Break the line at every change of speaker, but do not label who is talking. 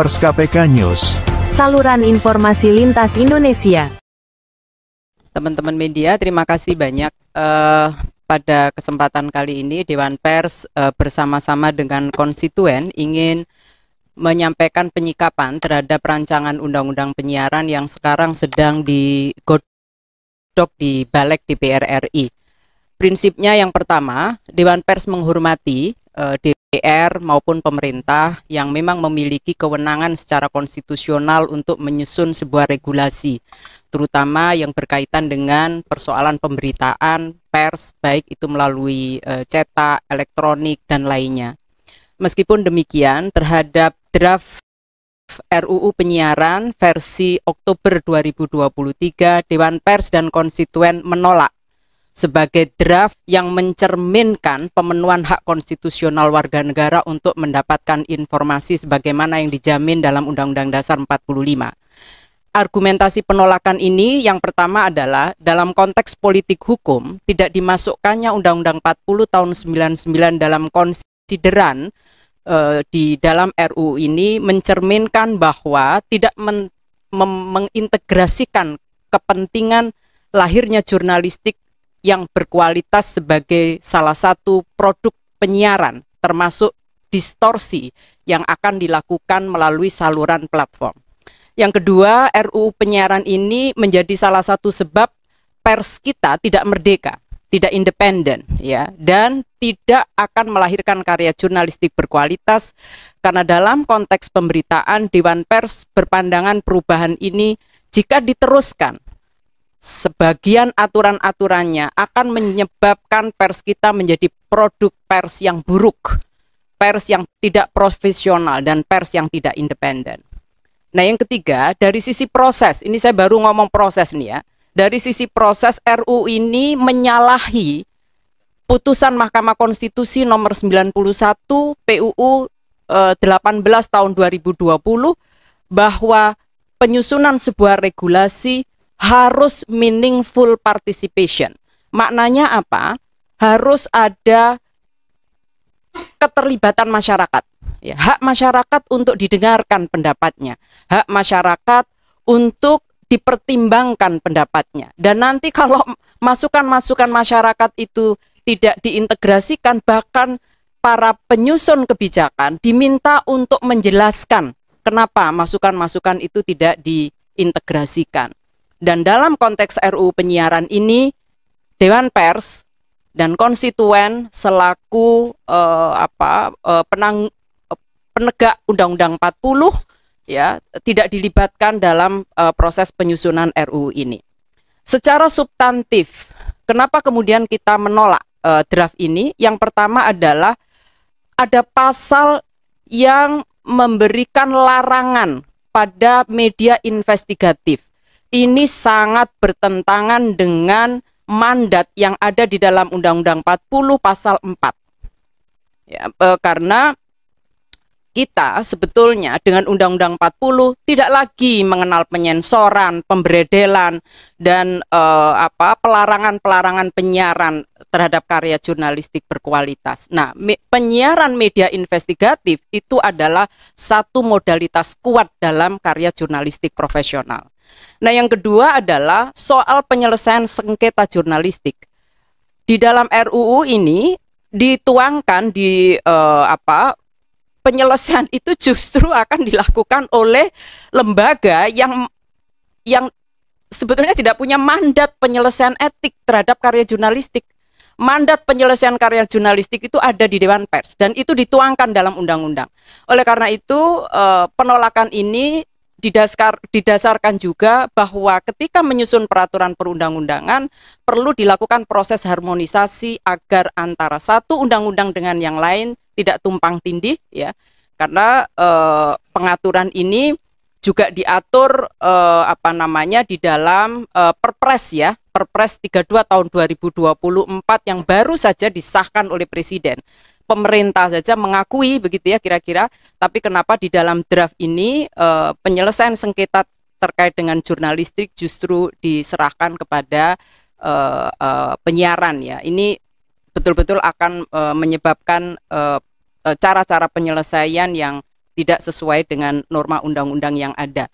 Pers KPK News. Saluran informasi lintas Indonesia. Teman-teman media, terima kasih banyak. Uh, pada kesempatan kali ini Dewan Pers uh, bersama-sama dengan konstituen ingin menyampaikan penyikapan terhadap rancangan undang-undang penyiaran yang sekarang sedang digodok di Balik DPR RI prinsipnya yang pertama, Dewan Pers menghormati uh, eh, DPR maupun pemerintah yang memang memiliki kewenangan secara konstitusional untuk menyusun sebuah regulasi, terutama yang berkaitan dengan persoalan pemberitaan pers, baik itu melalui uh, cetak, elektronik, dan lainnya. Meskipun demikian, terhadap draft RUU Penyiaran versi Oktober 2023, Dewan Pers dan konstituen menolak sebagai draft yang mencerminkan pemenuhan hak konstitusional warga negara untuk mendapatkan informasi sebagaimana yang dijamin dalam Undang-Undang Dasar 45 argumentasi penolakan ini yang pertama adalah dalam konteks politik hukum tidak dimasukkannya Undang-Undang 40 tahun 99 dalam konsideran e, di dalam RUU ini mencerminkan bahwa tidak men, mem, mengintegrasikan kepentingan lahirnya jurnalistik yang berkualitas sebagai salah satu produk penyiaran termasuk distorsi yang akan dilakukan melalui saluran platform. Yang kedua, RUU penyiaran ini menjadi salah satu sebab pers kita tidak merdeka, tidak independen ya dan tidak akan melahirkan karya jurnalistik berkualitas karena dalam konteks pemberitaan Dewan Pers berpandangan perubahan ini jika diteruskan sebagian aturan-aturannya akan menyebabkan pers kita menjadi produk pers yang buruk, pers yang tidak profesional, dan pers yang tidak independen. Nah, yang ketiga, dari sisi proses, ini saya baru ngomong proses nih ya. Dari sisi proses RU ini menyalahi putusan Mahkamah Konstitusi nomor 91 PUU 18 tahun 2020 bahwa penyusunan sebuah regulasi harus meaningful participation. Maknanya apa? Harus ada keterlibatan masyarakat. Ya, hak masyarakat untuk didengarkan pendapatnya, hak masyarakat untuk dipertimbangkan pendapatnya. Dan nanti kalau masukan-masukan masyarakat itu tidak diintegrasikan, bahkan para penyusun kebijakan diminta untuk menjelaskan kenapa masukan-masukan itu tidak diintegrasikan. Dan dalam konteks RUU penyiaran ini, Dewan Pers dan konstituen selaku eh, apa eh, penang penegak Undang-Undang 40 ya tidak dilibatkan dalam eh, proses penyusunan RUU ini. Secara substantif, kenapa kemudian kita menolak eh, draft ini? Yang pertama adalah ada pasal yang memberikan larangan pada media investigatif ini sangat bertentangan dengan mandat yang ada di dalam Undang-Undang 40 pasal 4. Ya, e, karena kita sebetulnya dengan Undang-Undang 40 tidak lagi mengenal penyensoran, pemberedelan dan e, apa pelarangan-pelarangan penyiaran terhadap karya jurnalistik berkualitas. Nah, me penyiaran media investigatif itu adalah satu modalitas kuat dalam karya jurnalistik profesional. Nah, yang kedua adalah soal penyelesaian sengketa jurnalistik. Di dalam RUU ini dituangkan di uh, apa penyelesaian itu justru akan dilakukan oleh lembaga yang yang sebetulnya tidak punya mandat penyelesaian etik terhadap karya jurnalistik. Mandat penyelesaian karya jurnalistik itu ada di Dewan Pers dan itu dituangkan dalam undang-undang. Oleh karena itu eh, penolakan ini didasar, didasarkan juga bahwa ketika menyusun peraturan perundang-undangan perlu dilakukan proses harmonisasi agar antara satu undang-undang dengan yang lain tidak tumpang tindih ya karena eh, pengaturan ini juga diatur eh, apa namanya di dalam eh, Perpres ya Perpres 32 tahun 2024 yang baru saja disahkan oleh Presiden pemerintah saja mengakui begitu ya kira-kira tapi kenapa di dalam draft ini uh, penyelesaian sengketa terkait dengan jurnalistik justru diserahkan kepada uh, uh, penyiaran ya ini betul-betul akan uh, menyebabkan cara-cara penyelesaian yang tidak sesuai dengan norma undang-undang yang ada.